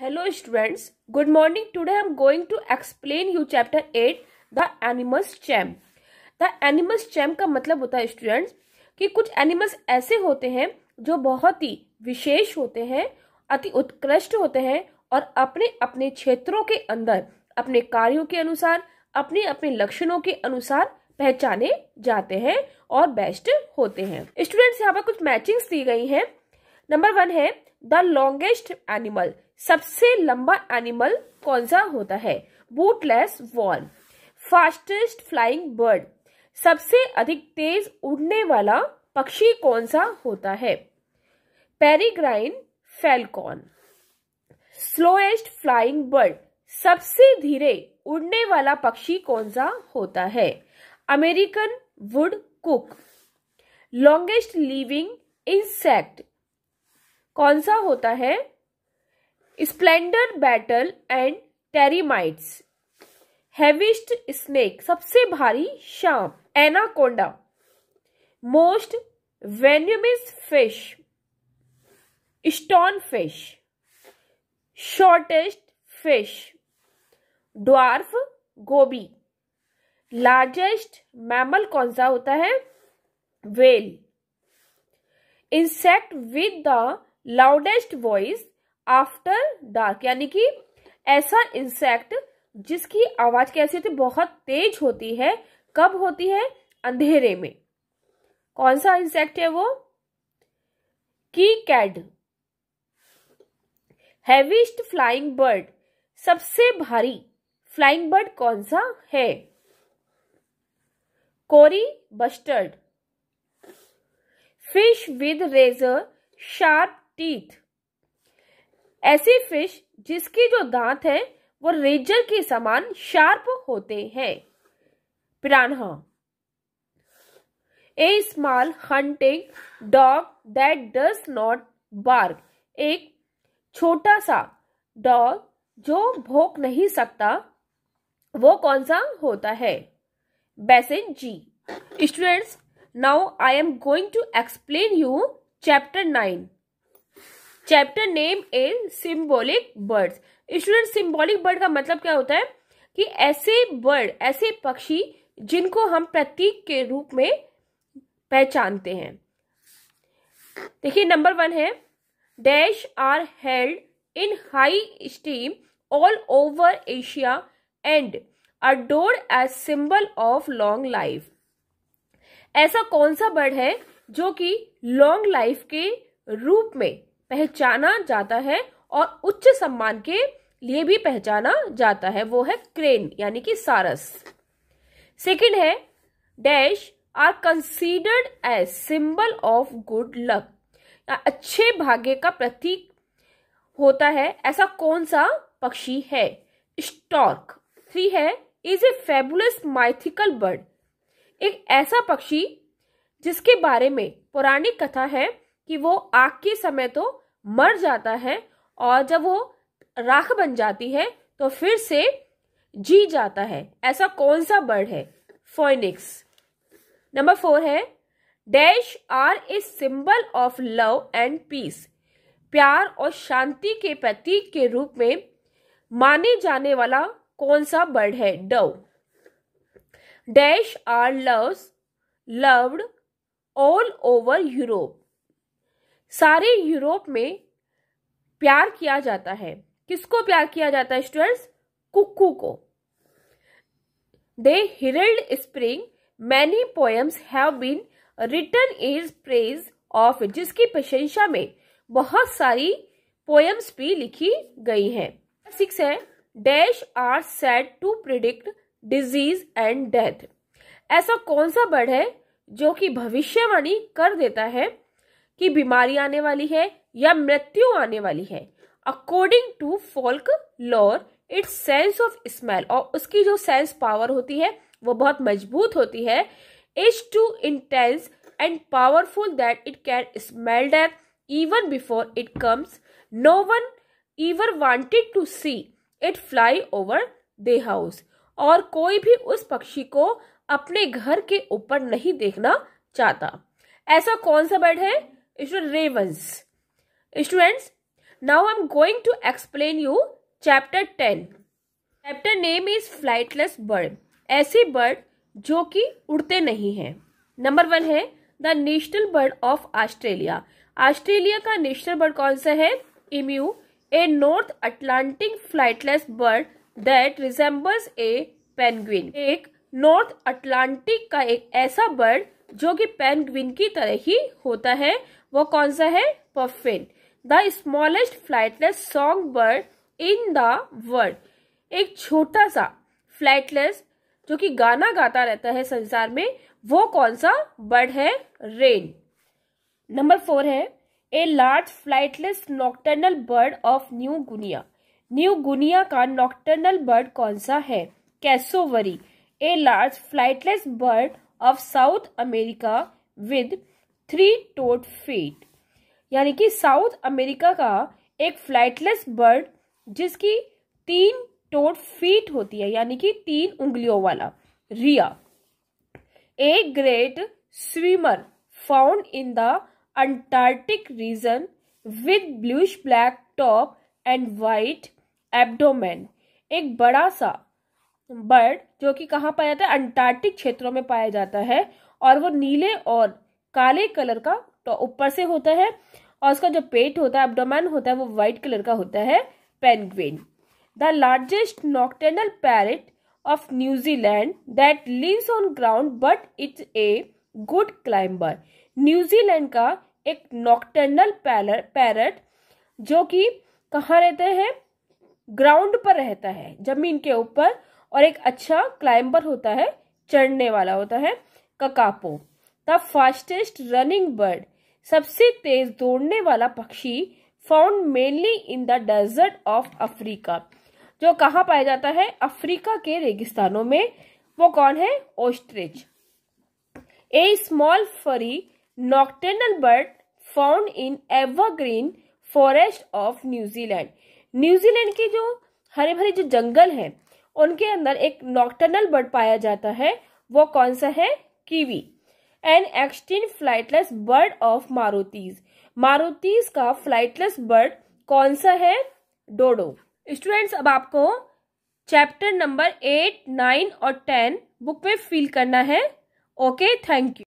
students good morning today I am going to explain you chapter eight the animals champ the animals champ का मतलब होता है students कि कुछ animals ऐसे होते हैं जो बहुत ही विशेष होते हैं अति उत्कृष्ट होते हैं और अपने अपने क्षेत्रों के अंदर अपने कार्यों के अनुसार अपने अपने लक्षणों के अनुसार पहचाने जाते हैं और बेस्ट होते हैं स्टूडेंट्स यहाँ पर कुछ मैचिंग्स दी गई हैं नंबर वन है द लॉन्गेस्ट एनिमल सबसे लंबा एनिमल कौन सा होता है bootlace worm fastest flying bird सबसे अधिक तेज उड़ने वाला पक्षी कौन सा होता है peregrine falcon slowest flying bird सबसे धीरे उड़ने वाला पक्षी कौन सा होता है American woodcock longest living insect कौन सा होता है splendour beetle and termites heaviest snake सबसे भारी शाम anaconda most venomous fish stone fish shortest fish dwarf goby largest mammal कौन सा होता है whale insect with the loudest voice after dark यानी कि ऐसा इंसेक्ट जिसकी आवाज कैसी होती है बहुत तेज होती है कब होती है अंधेरे में कौन सा इंसेक्ट है वो की कैड हैविस्ट फ्लाइंग बर्ड सबसे भारी फ्लाइंग बर्ड कौन सा है kori bustard fish with razor sharp teeth ऐसी फिश जिसकी जो दांत है वो रेजर के समान शार्प होते हैं piranha a small hunting dog that does not bark एक छोटा सा डॉग जो भोंक नहीं सकता वो कौन सा होता है basenji students now I am going to explain you chapter nine chapter name a symbolic birds student symbolic bird का मतलब क्या होता है कि ऐसे बर्ड ऐसे पक्षी जिनको हम प्रतीक के रूप में पहचानते हैं देखिए नंबर वन है dash are held in high esteem all over Asia and adore as symbol of long life ऐसा कौन सा बर्ड है जो कि लॉन्ग लाइफ के रूप में पहचाना जाता है और उच्च सम्मान के लिए भी पहचाना जाता है वो है क्रेन यानी कि सारस सेकंड है dash are considered as symbol of good luck अच्छे भाग्य का प्रतीक होता है ऐसा कौन सा पक्षी है स्टॉर्क थ्री है is a fabulous mythical bird एक ऐसा पक्षी जिसके बारे में पौराणिक कथा है कि वो आग के समय तो मर जाता है और जब वो राख बन जाती है तो फिर से जी जाता है ऐसा कौन सा बर्ड है फोइनिक्स नंबर फोर है dash are a symbol of love and peace प्यार और शांति के प्रतीक के रूप में माने जाने वाला कौन सा बर्ड है dove dash are loves loved all over Europe सारे यूरोप में प्यार किया जाता है किसको प्यार किया जाता है स्टूडेंट्स कुकू को the herald spring many poems have been written is praise of जिसकी प्रशंसा में बहुत सारी पोएम्स भी लिखी गई हैं सिक्स है dash are said to predict disease and death ऐसा कौन सा बर्ड है जो कि भविष्यवाणी कर देता है कि बीमारी आने वाली है या मृत्यु आने वाली है according to folklore its sense of smell और उसकी जो सेंस पावर होती है वो बहुत मजबूत होती है is too intense and powerful that it can smell death even before it comes no one ever wanted to see it fly over the house और कोई भी उस पक्षी को अपने घर के ऊपर नहीं देखना चाहता ऐसा कौन सा बर्ड है ravens students now i'm going to explain you chapter ten chapter name is flightless bird ऐसे बर्ड जो कि उड़ते नहीं हैं नंबर वन है the national bird of Australia Australia का नेशनल बर्ड कौन सा है emu a North Atlantic flightless bird that resembles a penguin एक नॉर्थ अटलांटिक का एक ऐसा बर्ड जो कि पेनग्विन की तरह ही होता है वो कौन सा है puffin the smallest flightless song bird in the world एक छोटा सा फ्लाइटलेस जो कि गाना गाता रहता है संसार में वो कौन सा बर्ड है रेन नंबर फोर है a large flightless nocturnal bird of New Guinea New Guinea का नॉक्टर्नल बर्ड कौन सा है cassowary a large flightless bird of South America with three toed feet यानी कि साउथ अमेरिका का एक फ्लाइटलेस बर्ड जिसकी तीन टोट फीट होती है यानी कि तीन उंगलियों वाला rhea a great swimmer found in the Antarctic region with bluish black top and white abdomen एक बड़ा सा बर्ड जो कि कहाँ पाया जाता है अंटार्कटिक क्षेत्रों में पाया जाता है और वो नीले और काले कलर का तो ऊपर से होता है और उसका जो पेट होता है अब्डोमैन होता है वो व्हाइट कलर का होता है पेनग्वेन the largest नॉकटेनल parrot of New Zealand that lives on ground but it's a good climber New Zealand का एक नॉकटेनल पैरट जो कि कहाँ रहते हैं ग्राउंड पर रहता है जमीन के ऊपर और एक अच्छा क्लाइंबर होता है चढ़ने वाला होता है kakapo the fastest running bird सबसे तेज दौड़ने वाला पक्षी found mainly in the desert of Africa जो कहा पाया जाता है अफ्रीका के रेगिस्तानों में वो कौन है ओस्ट्रिच ए स्मॉल फरी नॉक्टेनल bird found in evergreen forest of New Zealand New Zealand के जो हरे भरे जो जंगल हैं उनके अंदर एक नॉक्टर्नल बर्ड पाया जाता है वो कौन सा है kiwi an extinct flightless bird of Mauritius Mauritius का फ्लाइटलेस बर्ड कौन सा है डोडो स्टूडेंट्स अब आपको चैप्टर नंबर एट नाइन और टेन बुक में फिल करना है ओके थैंक यू